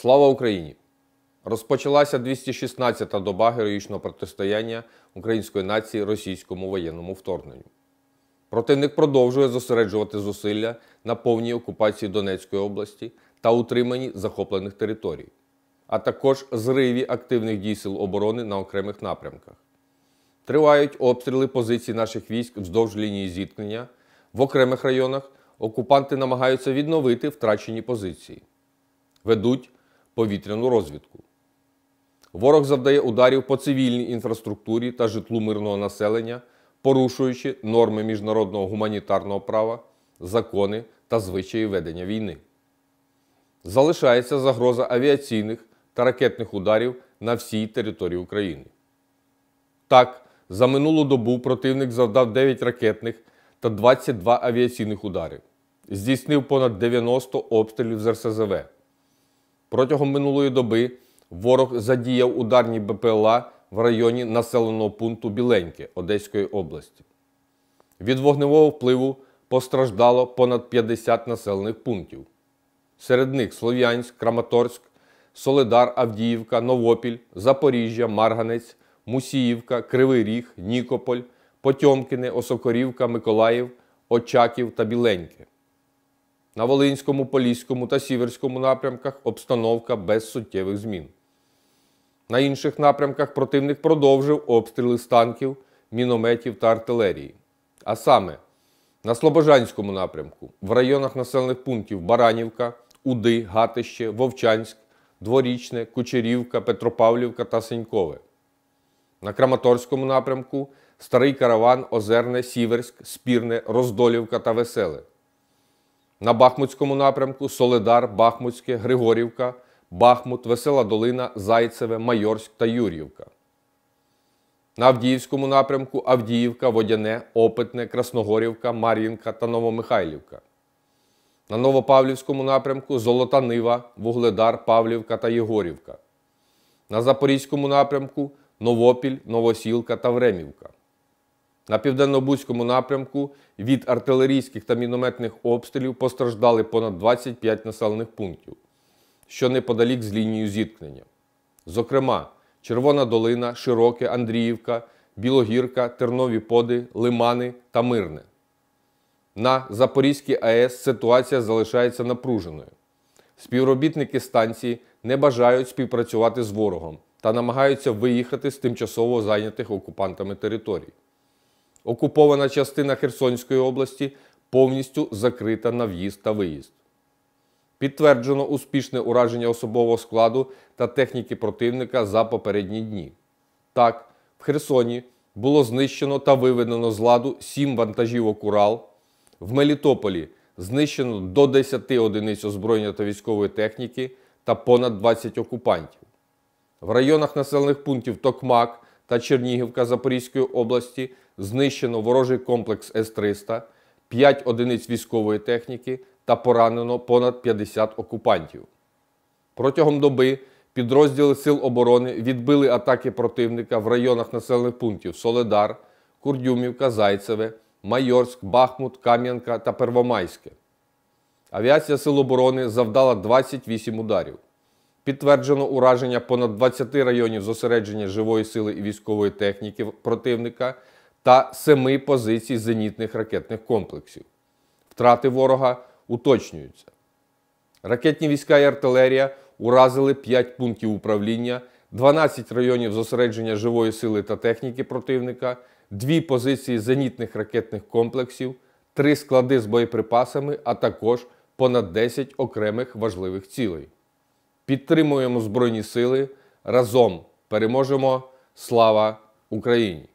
Слава Україні! Розпочалася 216-та доба героїчного протистояння української нації російському воєнному вторгненню. Противник продовжує зосереджувати зусилля на повній окупації Донецької області та утриманні захоплених територій, а також зриві активних дій сил оборони на окремих напрямках. Тривають обстріли позицій наших військ вздовж лінії зіткнення. В окремих районах окупанти намагаються відновити втрачені позиції. Ведуть повітряну розвідку. Ворог завдає ударів по цивільній інфраструктурі та житлу мирного населення, порушуючи норми міжнародного гуманітарного права, закони та звичаї ведення війни. Залишається загроза авіаційних та ракетних ударів на всій території України. Так, за минулу добу противник завдав 9 ракетних та 22 авіаційних ударів, здійснив понад 90 обстрілів з РСЗВ. Протягом минулої доби ворог задіяв ударні БПЛА в районі населеного пункту Біленьке Одеської області. Від вогневого впливу постраждало понад 50 населених пунктів. Серед них Слов'янськ, Краматорськ, Солидар, Авдіївка, Новопіль, Запоріжжя, Марганець, Мусіївка, Кривий Ріг, Нікополь, Потьомкіне, Осокорівка, Миколаїв, Очаків та Біленьке. На Волинському, Поліському та Сіверському напрямках обстановка без суттєвих змін. На інших напрямках противник продовжив обстріли з танків, мінометів та артилерії. А саме на Слобожанському напрямку, в районах населених пунктів Баранівка, Уди, Гатище, Вовчанськ, Дворічне, Кучерівка, Петропавлівка та Сенькове. На Краматорському напрямку Старий Караван, Озерне, Сіверськ, Спірне, Роздолівка та Веселе на Бахмутському напрямку Соледар, Бахмутське, Григорівка, Бахмут, Весела Долина, Зайцеве, Майорськ та Юр'ївка. На Авдіївському напрямку Авдіївка, Водяне, Опитне, Красногорівка, Мар'їнка та Новомихайлівка. На Новопавлівському напрямку Золота Нива, Вугледар, Павлівка та Єгорівка. На Запорізькому напрямку Новопіль, Новосілка та Времівка. На південно-бузькому напрямку від артилерійських та мінометних обстрілів постраждали понад 25 населених пунктів, що неподалік з лінією зіткнення. Зокрема, Червона Долина, Широке, Андріївка, Білогірка, Тернові Поди, Лимани та Мирне. На Запорізькій АЕС ситуація залишається напруженою. Співробітники станції не бажають співпрацювати з ворогом та намагаються виїхати з тимчасово зайнятих окупантами територій. Окупована частина Херсонської області повністю закрита на в'їзд та виїзд. Підтверджено успішне ураження особового складу та техніки противника за попередні дні. Так, в Херсоні було знищено та виведено з ладу 7 вантажівок Урал. В Мелітополі знищено до 10 одиниць озброєння та військової техніки та понад 20 окупантів. В районах населених пунктів Токмак та Чернігівка Запорізької області знищено ворожий комплекс С-300, 5 одиниць військової техніки та поранено понад 50 окупантів. Протягом доби підрозділи Сил оборони відбили атаки противника в районах населених пунктів Соледар, Курдюмівка, Зайцеве, Майорськ, Бахмут, Кам'янка та Первомайське. Авіація Сил оборони завдала 28 ударів. Підтверджено ураження понад 20 районів зосередження живої сили і військової техніки противника та семи позицій зенітних ракетних комплексів. Втрати ворога уточнюються. Ракетні війська і артилерія уразили 5 пунктів управління, 12 районів зосередження живої сили та техніки противника, 2 позиції зенітних ракетних комплексів, 3 склади з боєприпасами, а також понад 10 окремих важливих цілей. Підтримуємо Збройні Сили. Разом переможемо! Слава Україні!